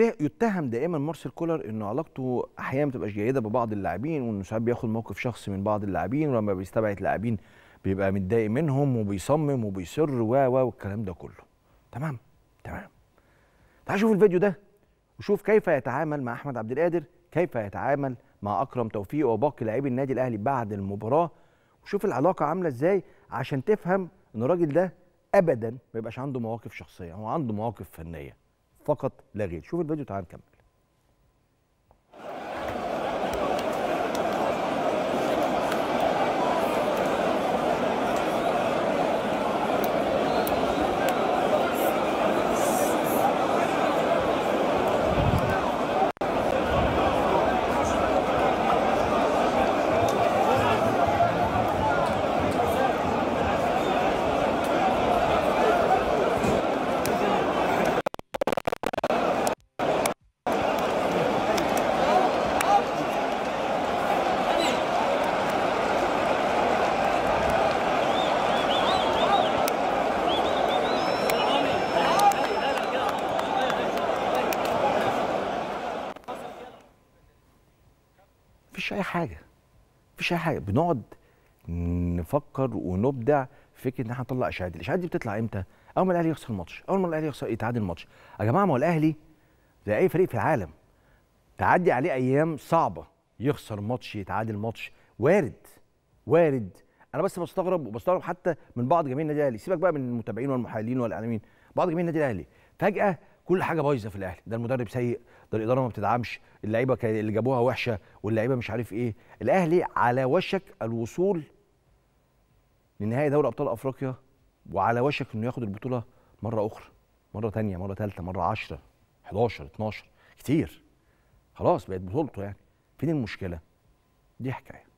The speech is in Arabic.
يتهم دائما مارسيل كولر انه علاقته احيانا ما بتبقاش جيده ببعض اللاعبين وانه ساعات بياخد موقف شخصي من بعض اللاعبين ولما بيستبعد لاعبين بيبقى متضايق منهم وبيصمم وبيصر و و والكلام ده كله تمام تمام تعال شوف الفيديو ده وشوف كيف يتعامل مع احمد عبد القادر كيف يتعامل مع اكرم توفيق وباقي لاعبي النادي الاهلي بعد المباراه وشوف العلاقه عامله ازاي عشان تفهم ان الراجل ده ابدا ما يبقاش عنده مواقف شخصيه هو عنده مواقف فنيه فقط لا غير شوف الفيديو تعال نكمل مفيش اي حاجه مفيش اي حاجه بنقعد نفكر ونبدع فكره ان احنا نطلع اشاعات دي الاشاعات دي بتطلع امتى اول ما الاهلي يخسر الماتش اول ما الاهلي يخسر يتعادل الماتش يا جماعه ما هو الاهلي زي اي فريق في العالم تعدي عليه ايام صعبه يخسر ماتش يتعادل ماتش وارد وارد انا بس بستغرب وبستغرب حتى من بعض جماهير النادي الاهلي سيبك بقى من المتابعين والمحللين والاعلاميين بعض جماهير النادي الاهلي فجاه كل حاجه بايظه في الاهلي ده المدرب سيء ده الاداره ما بتدعمش اللعيبه اللي جابوها وحشه واللعيبه مش عارف ايه الاهلي على وشك الوصول لنهائي دوري ابطال افريقيا وعلى وشك انه ياخد البطوله مره اخرى مره ثانيه مره ثالثه مره 10 11 12 كتير خلاص بقت بطولته يعني فين المشكله دي حكايه